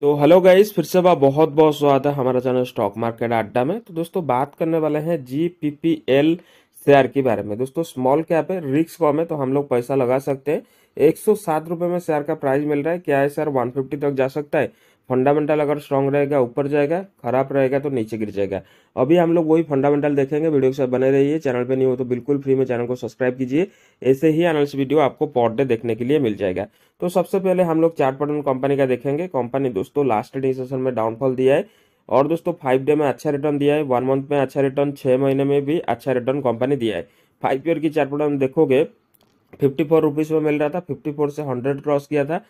तो hello guys फिर से आप बहुत बहुत स्वागत है हमारा चैनल स्टॉक मार्केट अड्डा में तो दोस्तों बात करने वाले हैं G P P L share के बारे में दोस्तों स्मॉल कैप है रिक्स कॉम है तो हम लोग पैसा लगा सकते हैं एक सौ सात रुपये में शेयर का प्राइस मिल रहा है क्या है सर वन फिफ्टी तक जा सकता है फंडामेंटल अगर स्ट्रांग रहेगा ऊपर जाएगा खराब रहेगा तो नीचे गिर जाएगा अभी हम लोग वही फंडामेंटल देखेंगे वीडियो के साथ बने रहिए चैनल पे नहीं हो तो बिल्कुल फ्री में चैनल को सब्सक्राइब कीजिए ऐसे ही एनालिस वीडियो आपको पॉट डे देखने के लिए मिल जाएगा तो सबसे पहले हम लोग चार्ट कंपनी का देखेंगे कंपनी दोस्तों लास्ट ट्रेडिंग में डाउनफॉल दिया है और दोस्तों फाइव डे में अच्छा रिटर्न दिया है वन मंथ में अच्छा रिटर्न छः महीने में भी अच्छा रिटर्न कंपनी दिया है फाइव ईयर की चार्ट में देखोगे फिफ्टी फोर रुपीज़ में मिल रहा था फिफ्टी फोर से हंड्रेड क्रॉस किया था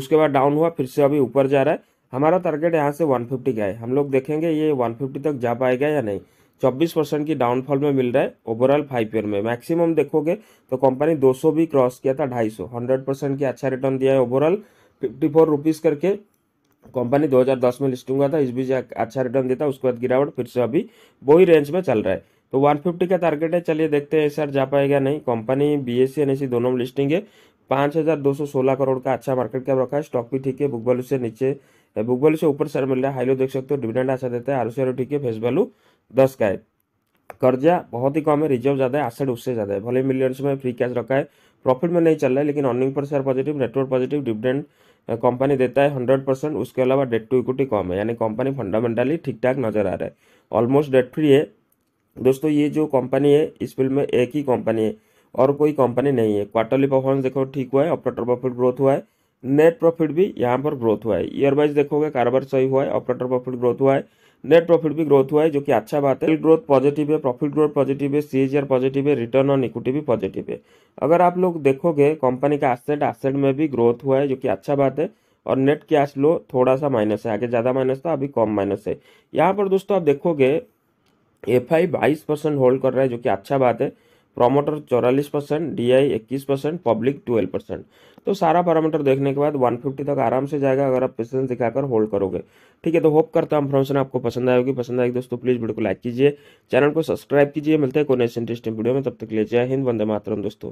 उसके बाद डाउन हुआ फिर से अभी ऊपर जा रहा है हमारा टारगेट यहाँ से वन फिफ्टी का है हम लोग देखेंगे ये वन फिफ्टी तक जा पाएगा या नहीं चौबीस परसेंट की डाउनफॉल में मिल रहा है ओवरऑल फाइव ईयर में मैक्सिमम देखोगे तो कंपनी दो सौ भी क्रॉस किया था ढाई सौ हंड्रेड परसेंट की अच्छा रिटर्न दिया है ओवरऑल फिफ्टी फोर रुपीज़ करके कंपनी 2010 में लिस्टिंग हुआ था इस बीच अच्छा रिटर्न देता उसके बाद गिरावट फिर से अभी वही रेंज में चल रहा है तो 150 का टारगेट है चलिए देखते हैं सर जा पाएगा नहीं कंपनी बी एस सी दोनों में लिस्टिंग है पांच हज़ार दो सौ सोलह करोड़ का अच्छा मार्केट कैप रखा है स्टॉक भी ठीक है बुक वैल्यू से नीचे बुक वैल्यू से ऊपर सर मिल रहा है हाई लो देख सकते हो डिविडेंड अच्छा देता है आर ठीक है फेस वैल्यू दस का है कर्जा बहुत ही कम है रिजर्व ज़्यादा है एसेड उससे ज़्यादा है भले मिलियंस में फ्री कैश रखा है प्रॉफिट में नहीं चल रहा है लेकिन earning per share positive network positive dividend company देता है हंड्रेड परसेंट उसके अलावा डेट टू इक्विटी कम है यानी कंपनी फंडामेंटली ठीक ठाक नज़र आ रहा है ऑलमोस्ट डेट फ्री है दोस्तों ये जो कंपनी है इस फील्ड में एक ही कंपनी है और कोई कंपनी नहीं है क्वार्टरली परफॉर्मेंस देखो ठीक हुआ है ऑपरेटर प्रॉफिट ग्रोथ हुआ है नेट प्रॉफिट भी यहाँ पर ग्रोथ हुआ है ईयर वाइज देखोगे कारोबार सही हुआ है ऑपरेटर प्रॉफिट ग्रोथ हुआ है नेट प्रॉफिट भी ग्रोथ हुआ है जो कि अच्छा बात है ग्रोथ पॉजिटिव है प्रॉफिट ग्रोथ पॉजिटिव है सी पॉजिटिव है रिटर्न ऑन इक्विटी भी पॉजिटिव है अगर आप लोग देखोगे कंपनी का एसेट एसेट में भी ग्रोथ हुआ है जो कि अच्छा बात है और नेट कैश लो थोड़ा सा माइनस है आगे ज़्यादा माइनस था अभी कम माइनस है यहाँ पर दोस्तों आप देखोगे एफ आई बाईस परसेंट होल्ड कर रहा है जो कि अच्छा बात है प्रोमोटर चौरालीस परसेंट डी आई इक्कीस परसेंट पब्लिक ट्वेल्व परसेंट तो सारा पैरामीटर देखने के बाद 150 तक आराम से जाएगा अगर आप पेशेंस दिखाकर होल्ड करोगे ठीक है तो होप करता हूँ इन्फॉर्मेशन आपको पसंद आएगी पसंद आएगी दोस्तों प्लीज़ वीडियो को लाइक कीजिए चैनल को सब्सक्राइब कीजिए मिलते हैं कोई नेक्स्ट इंटरेस्टिंग वीडियो में तब तक ले जय हिंद वंदे मातरम दोस्तों